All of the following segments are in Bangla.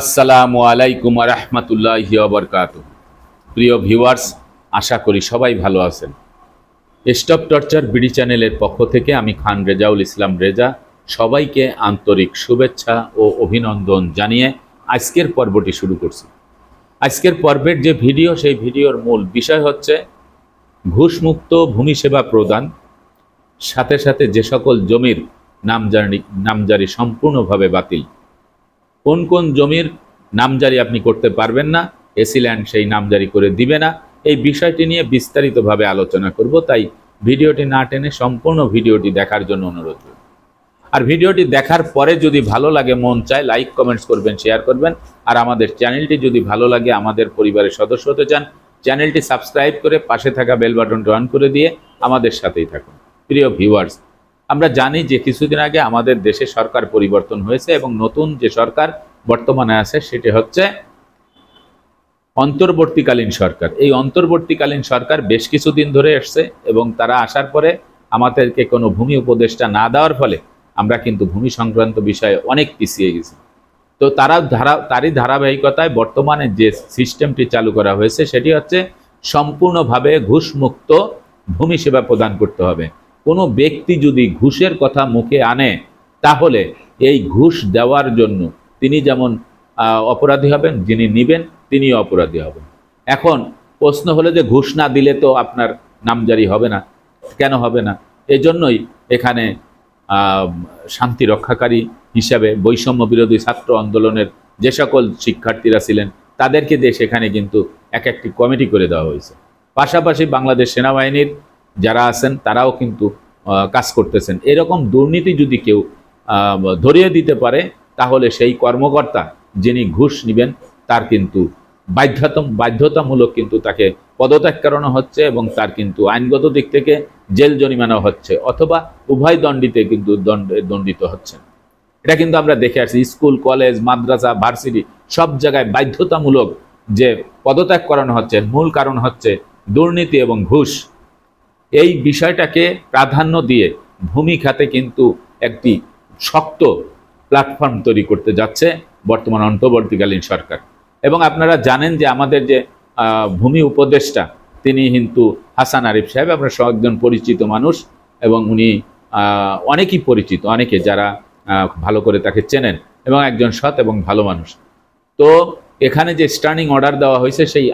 আসসালামু আলাইকুম রহমতুল্লাহ বরকাত প্রিয় ভিউয়ার্স আশা করি সবাই ভালো আছেন স্টপ টর্চার বিডি চ্যানেলের পক্ষ থেকে আমি খান রেজাউল ইসলাম রেজা সবাইকে আন্তরিক শুভেচ্ছা ও অভিনন্দন জানিয়ে আজকের পর্বটি শুরু করছি আজকের পর্বের যে ভিডিও সেই ভিডিওর মূল বিষয় হচ্ছে ঘুষমুক্ত ভূমি সেবা প্রদান সাথে সাথে যে সকল জমির নামজারি নামজারি সম্পূর্ণভাবে বাতিল কোন কোন জমির নামজারি আপনি করতে পারবেন না ল্যান্ড সেই নামজারি করে দিবে না এই বিষয়টি নিয়ে বিস্তারিতভাবে আলোচনা করব তাই ভিডিওটি না টেনে সম্পূর্ণ ভিডিওটি দেখার জন্য অনুরোধ আর ভিডিওটি দেখার পরে যদি ভালো লাগে মন চায় লাইক কমেন্টস করবেন শেয়ার করবেন আর আমাদের চ্যানেলটি যদি ভালো লাগে আমাদের পরিবারের সদস্য হতে চান চ্যানেলটি সাবস্ক্রাইব করে পাশে থাকা বেল বাটনটি অন করে দিয়ে আমাদের সাথেই থাকুন প্রিয় ভিউয়ার্স আমরা জানি যে কিছুদিন আগে আমাদের দেশে সরকার পরিবর্তন হয়েছে এবং নতুন যে সরকার বর্তমানে আছে সেটি হচ্ছে অন্তর্বর্তীকালীন সরকার এই অন্তর্বর্তীকালীন সরকার বেশ কিছুদিন ধরে এসছে এবং তারা আসার পরে আমাদেরকে কোনো ভূমি উপদেষ্টা না দেওয়ার ফলে আমরা কিন্তু ভূমি সংক্রান্ত বিষয়ে অনেক পিছিয়ে গেছি তো তারা ধারা তারই ধারাবাহিকতায় বর্তমানে যে সিস্টেমটি চালু করা হয়েছে সেটি হচ্ছে সম্পূর্ণভাবে ঘুষমুক্ত ভূমি সেবা প্রদান করতে হবে কোনো ব্যক্তি যদি ঘুষের কথা মুখে আনে তাহলে এই ঘুষ দেওয়ার জন্য তিনি যেমন অপরাধী হবেন যিনি নিবেন তিনি অপরাধী হবেন এখন প্রশ্ন হলে যে ঘুষ না দিলে তো আপনার নামজারি হবে না কেন হবে না এজন্যই এখানে শান্তি রক্ষাকারী হিসাবে বৈষম্য বিরোধী ছাত্র আন্দোলনের যে সকল শিক্ষার্থীরা ছিলেন তাদেরকে দিয়ে সেখানে কিন্তু এক একটি কমিটি করে দেওয়া হয়েছে পাশাপাশি বাংলাদেশ সেনাবাহিনীর যারা আছেন তারাও কিন্তু কাজ করতেছেন এরকম দুর্নীতি যদি কেউ ধরিয়ে দিতে পারে তাহলে সেই কর্মকর্তা যিনি ঘুষ নেবেন তার কিন্তু বাধ্যতম বাধ্যতামূলক কিন্তু তাকে পদত্যাগ করানো হচ্ছে এবং তার কিন্তু আইনগত দিক থেকে জেল জরিমানা হচ্ছে অথবা উভয় দণ্ডিতে কিন্তু দণ্ডিত হচ্ছে এটা কিন্তু আমরা দেখে আসছি স্কুল কলেজ মাদ্রাসা ভার্সিটি সব জায়গায় বাধ্যতামূলক যে পদত্যাগ করানো হচ্ছে মূল কারণ হচ্ছে দুর্নীতি এবং ঘুষ এই বিষয়টাকে প্রাধান্য দিয়ে ভূমি খাতে কিন্তু একটি শক্ত প্ল্যাটফর্ম তৈরি করতে যাচ্ছে বর্তমান অন্তর্বর্তীকালীন সরকার এবং আপনারা জানেন যে আমাদের যে ভূমি উপদেষ্টা তিনি কিন্তু হাসান আরিফ সাহেব আপনার একজন পরিচিত মানুষ এবং উনি অনেকই পরিচিত অনেকে যারা ভালো করে তাকে চেনেন এবং একজন সৎ এবং ভালো মানুষ তো এখানে যে স্টার্নিং অর্ডার দেওয়া হয়েছে সেই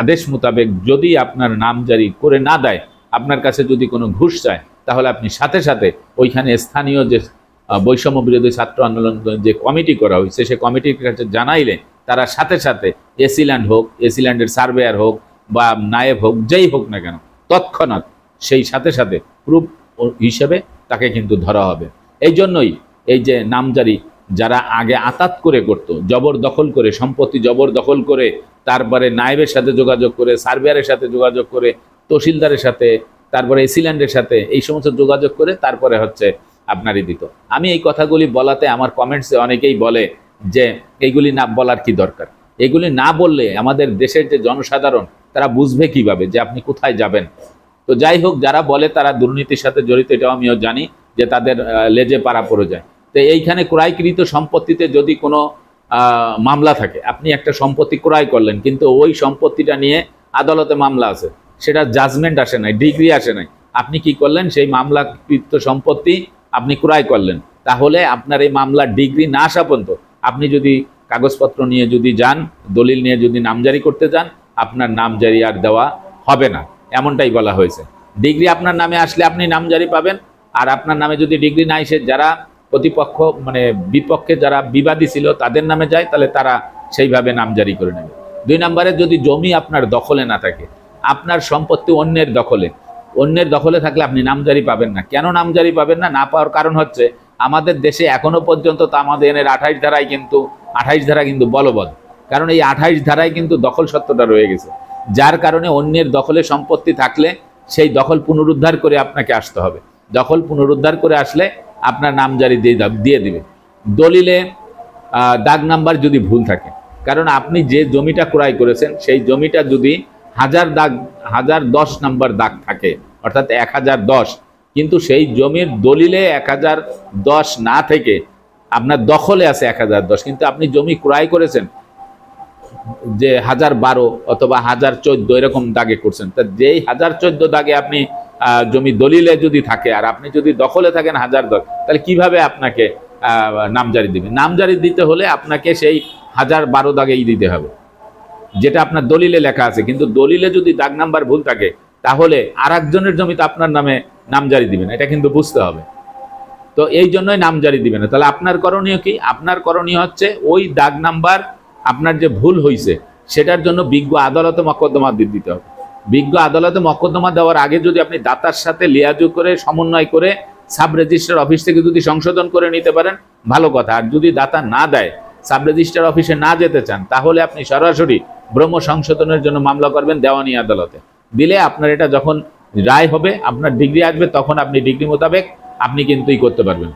আদেশ মোতাবেক যদি আপনার নাম জারি করে না দেয় আপনার কাছে যদি কোনো ঘুষ চায় তাহলে আপনি সাথে সাথে ওইখানে স্থানীয় যে বৈষম্য বিরোধী ছাত্র আন্দোলন যে কমিটি করা হয়েছে সে কমিটির কাছে জানাইলে তারা সাথে সাথে এসিল্যান্ড হোক এসিল্যান্ডের সার্ভেয়ার হোক বা নায়েব হোক যেই হোক না কেন তৎক্ষণাৎ সেই সাথে সাথে প্রুফ হিসেবে তাকে কিন্তু ধরা হবে এই জন্যই এই যে নামজারি যারা আগে আতাত করে জবর জবরদখল করে সম্পত্তি জবরদখল করে তারপরে নায়েবের সাথে যোগাযোগ করে সার্ভেয়ারের সাথে যোগাযোগ করে তহসিলদারের সাথে তারপরে এসিল্যান্ডের সাথে এই সমস্ত যোগাযোগ করে তারপরে হচ্ছে আপনারই দিত আমি এই কথাগুলি বলাতে আমার কমেন্টসে অনেকেই বলে যে এইগুলি না বলার কি দরকার এগুলি না বললে আমাদের দেশের যে জনসাধারণ তারা বুঝবে কিভাবে যে আপনি কোথায় যাবেন তো যাই হোক যারা বলে তারা দুর্নীতির সাথে জড়িত এটাও আমিও জানি যে তাদের লেজে পাড়া পড়ে যায় তো এইখানে ক্রয়কৃত সম্পত্তিতে যদি কোনো মামলা থাকে আপনি একটা সম্পত্তি ক্রয় করলেন কিন্তু ওই সম্পত্তিটা নিয়ে আদালতে মামলা আছে সেটা জাজমেন্ট আসে নাই ডিগ্রি আসে নাই আপনি কি করলেন সেই মামলাকৃত সম্পত্তি আপনি ক্রয় করলেন তাহলে আপনার এই মামলার ডিগ্রি না আসা পর্যন্ত আপনি যদি কাগজপত্র নিয়ে যদি যান দলিল নিয়ে যদি নামজারি করতে যান আপনার নামজারি আর দেওয়া হবে না এমনটাই বলা হয়েছে ডিগ্রি আপনার নামে আসলে আপনি নামজারি পাবেন আর আপনার নামে যদি ডিগ্রি না এসে যারা প্রতিপক্ষ মানে বিপক্ষে যারা বিবাদী ছিল তাদের নামে যায় তাহলে তারা সেইভাবে নামজারি করে নেবে দুই নম্বরে যদি জমি আপনার দখলে না থাকে আপনার সম্পত্তি অন্যের দখলে অন্যের দখলে থাকলে আপনি নামজারি পাবেন না কেন নামজারি পাবেন না না পাওয়ার কারণ হচ্ছে আমাদের দেশে এখনও পর্যন্ত এনের আঠাইশ ধারায় কিন্তু আঠাইশ ধারা কিন্তু বলবৎ কারণ এই আঠাইশ ধারায় কিন্তু দখল সত্যটা রয়ে গেছে যার কারণে অন্যের দখলে সম্পত্তি থাকলে সেই দখল পুনরুদ্ধার করে আপনাকে আসতে হবে দখল পুনরুদ্ধার করে আসলে আপনার নামজারি দিয়ে দিয়ে দেবে দলিলে দাগ নাম্বার যদি ভুল থাকে কারণ আপনি যে জমিটা ক্রয় করেছেন সেই জমিটা যদি হাজার দাগ হাজার দশ নাম্বার দাগ থাকে অর্থাৎ এক হাজার দশ কিন্তু সেই জমির দলিলে এক হাজার দশ না থেকে আপনার দখলে আছে এক হাজার দশ কিন্তু আপনি জমি ক্রয় করেছেন যে হাজার বারো অথবা হাজার চোদ্দ এরকম দাগে করছেন তা যেই হাজার চোদ্দ দাগে আপনি জমি দলিলে যদি থাকে আর আপনি যদি দখলে থাকেন হাজার দশ তাহলে কিভাবে আপনাকে নামজারি দিবে নামজারি দিতে হলে আপনাকে সেই হাজার বারো দাগেই দিতে হবে যেটা আপনার দলিলে লেখা আছে কিন্তু দলিলে যদি দাগ নাম্বার ভুল থাকে তাহলে আর একজনের জমিতে আপনার নামে নামজারি জারি দিবেন এটা কিন্তু বুঝতে হবে তো এই জন্যই নামজারি জারি দিবেন তাহলে আপনার করণীয় কি আপনার করণীয় হচ্ছে ওই দাগ নাম্বার আপনার যে ভুল হয়েছে সেটার জন্য বিজ্ঞ আদালতে মকদ্দমা দিতে হবে বিজ্ঞ আদালতে মকদ্দমা দেওয়ার আগে যদি আপনি দাতার সাথে লিয়াজু করে সমন্বয় করে সাব রেজিস্ট্রার অফিস থেকে যদি সংশোধন করে নিতে পারেন ভালো কথা আর যদি দাতা না দেয় সাব রেজিস্ট্রার অফিসে না যেতে চান তাহলে আপনি সরাসরি ব্রহ্ম সংশোধনের জন্য মামলা করবেন দেওয়ানি আদালতে দিলে আপনার এটা যখন রায় হবে আপনার ডিগ্রি আসবে তখন আপনি ডিগ্রি মোতাবেক আপনি কিন্তু ই করতে পারবেন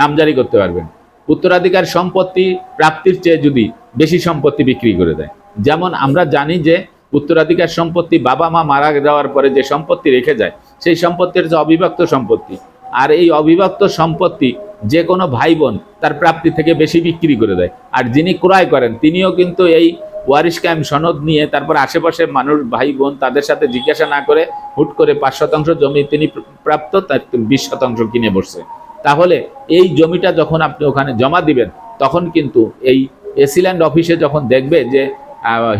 নামজারি করতে পারবেন উত্তরাধিকার সম্পত্তি প্রাপ্তির চেয়ে যদি বেশি সম্পত্তি বিক্রি করে দেয় যেমন আমরা জানি যে উত্তরাধিকার সম্পত্তি বাবা মা মারা যাওয়ার পরে যে সম্পত্তি রেখে যায় সেই সম্পত্তির যে অবিভক্ত সম্পত্তি আর এই অবিভক্ত সম্পত্তি যে কোনো ভাই বোন তার প্রাপ্তি থেকে বেশি বিক্রি করে দেয় আর যিনি ক্রয় করেন তিনিও কিন্তু এই ওয়ারিশ ক্যাম সনদ নিয়ে তারপর আশেপাশে মানুষ ভাই বোন তাদের সাথে জিজ্ঞাসা না করে হুট করে পাঁচ শতাংশ জমি তিনি প্রাপ্ত তার বিশ শতাংশ কিনে বসছে তাহলে এই জমিটা যখন আপনি ওখানে জমা দিবেন তখন কিন্তু এই এসিল্যান্ড অফিসে যখন দেখবে যে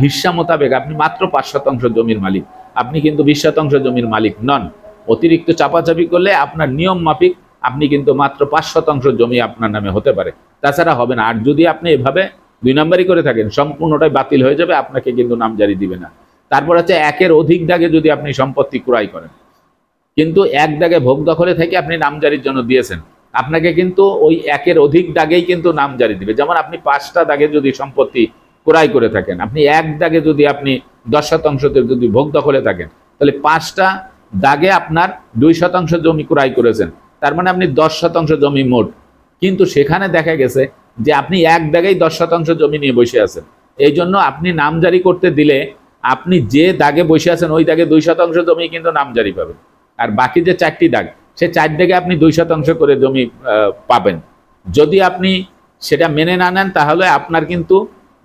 হিসা মোতাবেক আপনি মাত্র পাঁচ শতাংশ জমির মালিক আপনি কিন্তু বিশ শতাংশ জমির মালিক নন অতিরিক্ত চাপাচাপি করলে আপনার নিয়ম মাফিক আপনি কিন্তু মাত্র পাঁচ শতাংশ জমি আপনার নামে হতে পারে তাছাড়া হবে না আর যদি আপনি এভাবে দুই নম্বরই করে থাকেন সম্পূর্ণটাই বাতিল হয়ে যাবে আপনাকে কিন্তু নাম জারি দিবে না তারপর হচ্ছে একের অধিক দাগে যদি আপনি সম্পত্তি ক্রয় করেন কিন্তু এক দাগে ভোগ দখলে থেকে আপনি জারির জন্য দিয়েছেন আপনাকে কিন্তু ওই একের অধিক দাগেই কিন্তু নাম জারি দিবে যেমন আপনি পাঁচটা দাগে যদি সম্পত্তি ক্রয় করে থাকেন আপনি এক দাগে যদি আপনি দশ শতাংশতে যদি ভোগ দখলে থাকেন তাহলে পাঁচটা দাগে আপনার দুই শতাংশ জমি ক্রয় করেছেন তার মানে আপনি দশ শতাংশ জমি মোট কিন্তু সেখানে দেখা গেছে যে আপনি এক দাগেই দশ শতাংশ জমি নিয়ে বসে আছেন এই জন্য আপনি নাম জারি করতে দিলে আপনি যে দাগে বসে আছেন ওই দাগে দুই শতাংশ জমি কিন্তু নাম জারি পাবেন আর বাকি যে চারটি দাগ সে চার দাগে আপনি দুই শতাংশ করে জমি পাবেন যদি আপনি সেটা মেনে না নেন তাহলে আপনার কিন্তু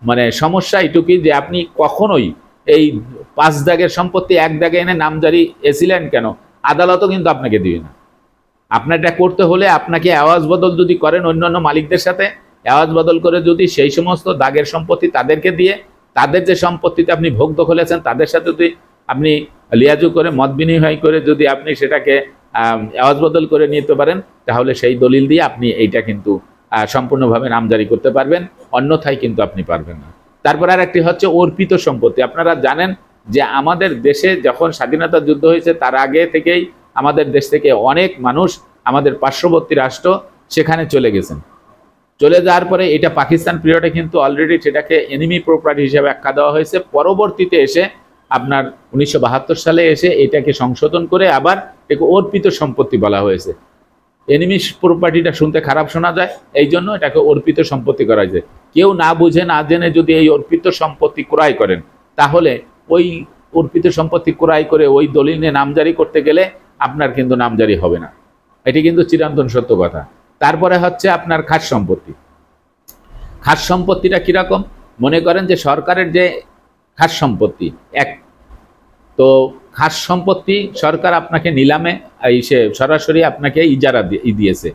মানে সমস্যা এটুকুই যে আপনি কখনোই এই পাঁচ দাগের সম্পত্তি এক দাগে এনে জারি এসিলেন কেন আদালতও কিন্তু আপনাকে দিবে না আপনার এটা করতে হলে আপনাকে আওয়াজ বদল যদি করেন অন্যান্য মালিকদের সাথে আওয়াজ বদল করে যদি সেই সমস্ত দাগের সম্পত্তি তাদেরকে দিয়ে তাদের যে সম্পত্তিতে আপনি ভোগ দখলেছেন তাদের সাথে যদি আপনি লিয়াজু করে মত বিনিময় করে যদি আপনি সেটাকে আওয়াজ বদল করে নিতে পারেন তাহলে সেই দলিল দিয়ে আপনি এইটা কিন্তু সম্পূর্ণভাবে নামজারি করতে পারবেন অন্যথায় কিন্তু আপনি পারবেন না তারপর আর একটি হচ্ছে অর্পিত সম্পত্তি আপনারা জানেন যে আমাদের দেশে যখন স্বাধীনতা যুদ্ধ হয়েছে তার আগে থেকেই আমাদের দেশ থেকে অনেক মানুষ আমাদের পার্শ্ববর্তী রাষ্ট্র সেখানে চলে গেছেন চলে যাওয়ার পরে এটা পাকিস্তান পিরিয়ডে কিন্তু অলরেডি সেটাকে এনিমি প্রপার্টি হিসাবে আখ্যা দেওয়া হয়েছে পরবর্তীতে এসে আপনার উনিশশো সালে এসে এটাকে সংশোধন করে আবার একে অর্পিত সম্পত্তি বলা হয়েছে এনিমি প্রপার্টিটা শুনতে খারাপ শোনা যায় এই জন্য এটাকে অর্পিত সম্পত্তি করা যায় কেউ না বুঝে না জেনে যদি এই অর্পিত সম্পত্তি ক্রয় করেন তাহলে ওই অর্পিত সম্পত্তি ক্রয় করে ওই দলিলে নামজারি করতে গেলে আপনার কিন্তু নামজারি হবে না এটি কিন্তু চিরন্তন সত্য কথা তারপরে হচ্ছে আপনার খাস সম্পত্তি খাস সম্পত্তিটা কীরকম মনে করেন যে সরকারের যে খাস সম্পত্তি এক তো খাস সম্পত্তি সরকার আপনাকে নিলামে এই সে সরাসরি আপনাকে ইজারা দিয়েছে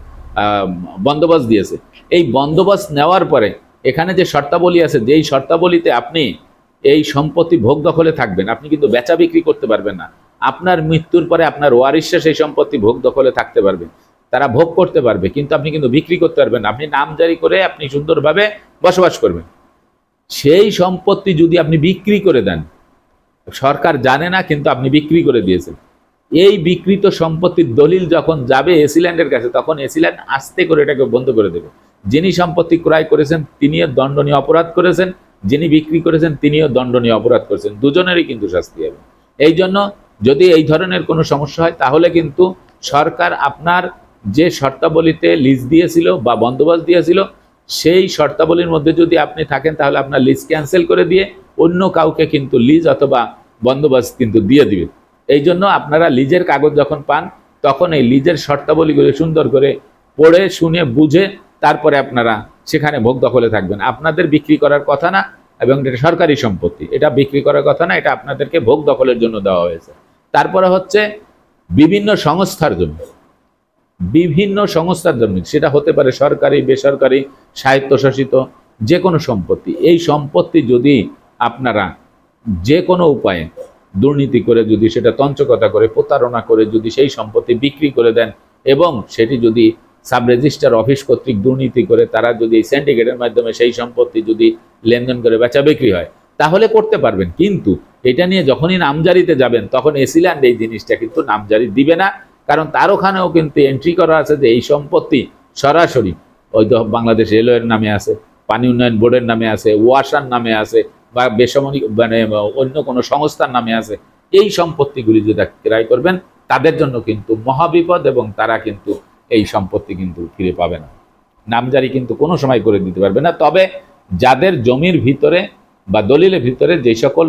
বন্দোবস্ত দিয়েছে এই বন্দোবস্ত নেওয়ার পরে এখানে যে শর্তাবলী আছে যেই শর্তাবলীতে আপনি এই সম্পত্তি ভোগ দখলে থাকবেন আপনি কিন্তু বেচা বিক্রি করতে পারবেন না আপনার মৃত্যুর পরে আপনার ওয়ারিশরা সেই সম্পত্তি ভোগ দখলে থাকতে পারবে তারা ভোগ করতে পারবে কিন্তু আপনি কিন্তু বিক্রি করতে পারবেন আপনি নাম জারি করে আপনি সুন্দরভাবে বসবাস করবেন সেই সম্পত্তি যদি আপনি বিক্রি করে দেন সরকার জানে না কিন্তু আপনি বিক্রি করে দিয়েছেন এই বিকৃত সম্পত্তির দলিল যখন যাবে এসিল্যান্ডের কাছে তখন এসিল্যান্ড আস্তে করে এটাকে বন্ধ করে দেবে যিনি সম্পত্তি ক্রয় করেছেন তিনিও দণ্ডনীয় অপরাধ করেছেন যিনি বিক্রি করেছেন তিনিও দণ্ডনীয় অপরাধ করেছেন দুজনেরই কিন্তু শাস্তি হবে এই জন্য যদি এই ধরনের কোনো সমস্যা হয় তাহলে কিন্তু সরকার আপনার যে শর্তাবলীতে লিজ দিয়েছিল বা বন্দোবস্ত দিয়েছিল সেই শর্তাবলীর মধ্যে যদি আপনি থাকেন তাহলে আপনার লিজ ক্যান্সেল করে দিয়ে অন্য কাউকে কিন্তু লিজ অথবা বন্দোবস্ত কিন্তু দিয়ে দিবে এই জন্য আপনারা লিজের কাগজ যখন পান তখন এই লিজের শর্তাবলীগুলি সুন্দর করে পড়ে শুনে বুঝে তারপরে আপনারা সেখানে ভোগ দখলে থাকবেন আপনাদের বিক্রি করার কথা না এবং এটা সরকারি সম্পত্তি এটা বিক্রি করার কথা না এটা আপনাদেরকে ভোগ দখলের জন্য দেওয়া হয়েছে তারপরে হচ্ছে বিভিন্ন সংস্থার জন্য বিভিন্ন সংস্থার জন্য সেটা হতে পারে সরকারি বেসরকারি স্বায়ত্তশাসিত যে কোনো সম্পত্তি এই সম্পত্তি যদি আপনারা যে কোনো উপায়ে দুর্নীতি করে যদি সেটা তঞ্চকতা করে প্রতারণা করে যদি সেই সম্পত্তি বিক্রি করে দেন এবং সেটি যদি সাব রেজিস্টার অফিস কর্তৃক দুর্নীতি করে তারা যদি এই সিন্ডিকেটের মাধ্যমে সেই সম্পত্তি যদি লেনদেন করে বেচা বিক্রি হয় তাহলে করতে পারবেন কিন্তু এটা নিয়ে যখনই নামজারিতে যাবেন তখন এসিল্যান্ড এই জিনিসটা কিন্তু নামজারি দিবে না কারণ তার ওখানেও কিন্তু এন্ট্রি করা আছে যে এই সম্পত্তি সরাসরি ওই বাংলাদেশ রেলওয়ের নামে আছে পানি উন্নয়ন বোর্ডের নামে আছে ওয়াসার নামে আছে বা বেসামরিক মানে অন্য কোনো সংস্থার নামে আছে এই সম্পত্তিগুলি যেটা ক্রয় করবেন তাদের জন্য কিন্তু মহাবিপদ এবং তারা কিন্তু এই সম্পত্তি কিন্তু ফিরে পাবে না নামজারি কিন্তু কোনো সময় করে দিতে পারবে না তবে যাদের জমির ভিতরে বা দলিলের ভিতরে যে সকল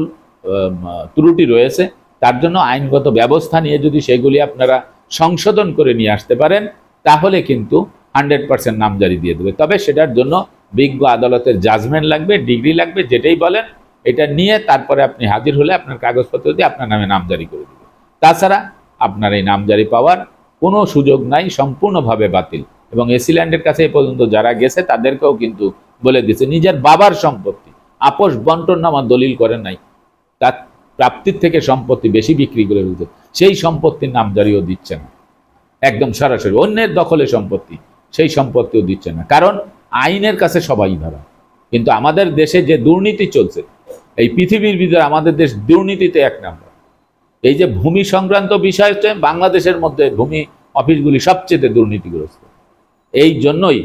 ত্রুটি রয়েছে তার জন্য আইনগত ব্যবস্থা নিয়ে যদি সেগুলি আপনারা সংশোধন করে নিয়ে আসতে পারেন তাহলে কিন্তু হান্ড্রেড পার্সেন্ট নামজারি দিয়ে দেবে তবে সেটার জন্য বিজ্ঞ আদালতের জাজমেন্ট লাগবে ডিগ্রি লাগবে যেটাই বলেন এটা নিয়ে তারপরে আপনি হাজির হলে আপনার কাগজপত্র দিয়ে আপনার নামে নামজারি করে দেবে তাছাড়া আপনার এই নামজারি পাওয়ার কোনো সুযোগ নাই সম্পূর্ণভাবে বাতিল এবং এসিল্যান্ডের কাছে এ পর্যন্ত যারা গেছে তাদেরকেও কিন্তু বলে দিছে নিজের বাবার সম্পত্তি আপোষ বন্টন নামা দলিল করে নাই তার প্রাপ্তির থেকে সম্পত্তি বেশি বিক্রি করে ফেলছে সেই সম্পত্তির নাম জারিও দিচ্ছে না একদম সরাসরি অন্যের দখলে সম্পত্তি সেই সম্পত্তিও দিচ্ছে না কারণ আইনের কাছে সবাই ধরা কিন্তু আমাদের দেশে যে দুর্নীতি চলছে এই পৃথিবীর ভিতরে আমাদের দেশ দুর্নীতিতে এক নম্বর এই যে ভূমি সংক্রান্ত বিষয় বাংলাদেশের মধ্যে ভূমি অফিসগুলি সবচেয়ে দুর্নীতিগ্রস্ত এই জন্যই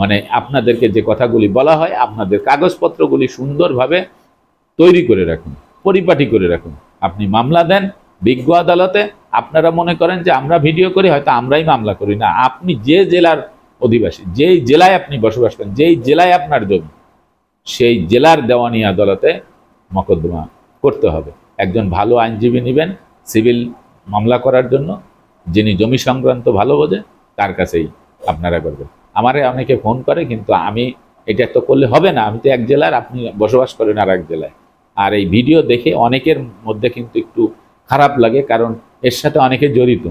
মানে আপনাদেরকে যে কথাগুলি বলা হয় আপনাদের কাগজপত্রগুলি সুন্দরভাবে তৈরি করে রাখুন পরিপাটি করে রাখুন আপনি মামলা দেন বিজ্ঞ আদালতে আপনারা মনে করেন যে আমরা ভিডিও করি হয়তো আমরাই মামলা করি না আপনি যে জেলার অধিবাসী যেই জেলায় আপনি বসবাস করেন যেই জেলায় আপনার জমি সেই জেলার দেওয়ানি আদালতে মকদ্দমা করতে হবে একজন ভালো আইনজীবী নেবেন সিভিল মামলা করার জন্য যিনি জমি সংক্রান্ত ভালো বোঝে তার কাছেই আপনারা করবেন আমারে অনেকে ফোন করে কিন্তু আমি এটা তো করলে হবে না আমি তো এক জেলার আপনি বসবাস করেন আর এক জেলায় আর এই ভিডিও দেখে অনেকের মধ্যে কিন্তু একটু খারাপ লাগে কারণ এর সাথে অনেকে জড়িত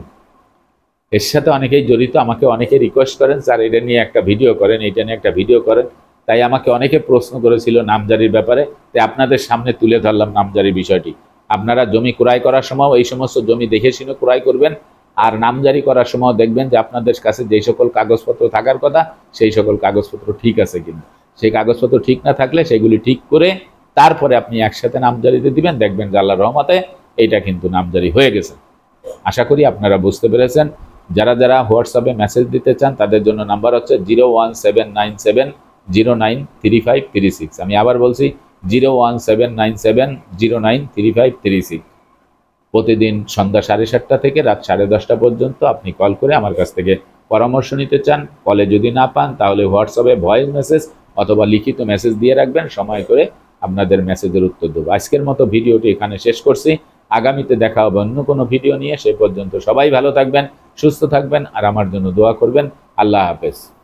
এর সাথে অনেকেই জড়িত আমাকে অনেকে রিকোয়েস্ট করেন স্যার এটা নিয়ে একটা ভিডিও করেন এটা নিয়ে একটা ভিডিও করেন তাই আমাকে অনেকে প্রশ্ন করেছিল নামজারির ব্যাপারে তাই আপনাদের সামনে তুলে ধরলাম নামজারির বিষয়টি আপনারা জমি ক্রয় করার সময় এই সমস্ত জমি দেখেছিল ক্রয় করবেন আর নামজারি করার সময় দেখবেন যে আপনাদের কাছে যেই সকল কাগজপত্র থাকার কথা সেই সকল কাগজপত্র ঠিক আছে কিনা সেই কাগজপত্র ঠিক না থাকলে সেগুলি ঠিক করে তারপরে আপনি একসাথে নামজারিতে দিবেন দেখবেন যে আল্লাহ রহমতে এটা কিন্তু নামজারি হয়ে গেছে আশা করি আপনারা বুঝতে পেরেছেন যারা যারা হোয়াটসঅ্যাপে মেসেজ দিতে চান তাদের জন্য নাম্বার হচ্ছে zero one seven nine seven zero nine three five three six আমি আবার বলছি zero one seven nine seven zero nine three five three six প্রতিদিন সন্ধ্যা সাড়ে সাতটা থেকে রাত সাড়ে দশটা পর্যন্ত আপনি কল করে আমার কাছ থেকে পরামর্শ নিতে চান কলে যদি না পান তাহলে হোয়াটসঅ্যাপে ভয়েস মেসেজ অথবা লিখিত মেসেজ দিয়ে রাখবেন সময় করে আপনাদের মেসেজের উত্তর দেবো আজকের মতো ভিডিওটি এখানে শেষ করছি আগামীতে দেখা হবে অন্য কোনো ভিডিও নিয়ে সে পর্যন্ত সবাই ভালো থাকবেন সুস্থ থাকবেন আর আমার জন্য দোয়া করবেন আল্লাহ হাফেজ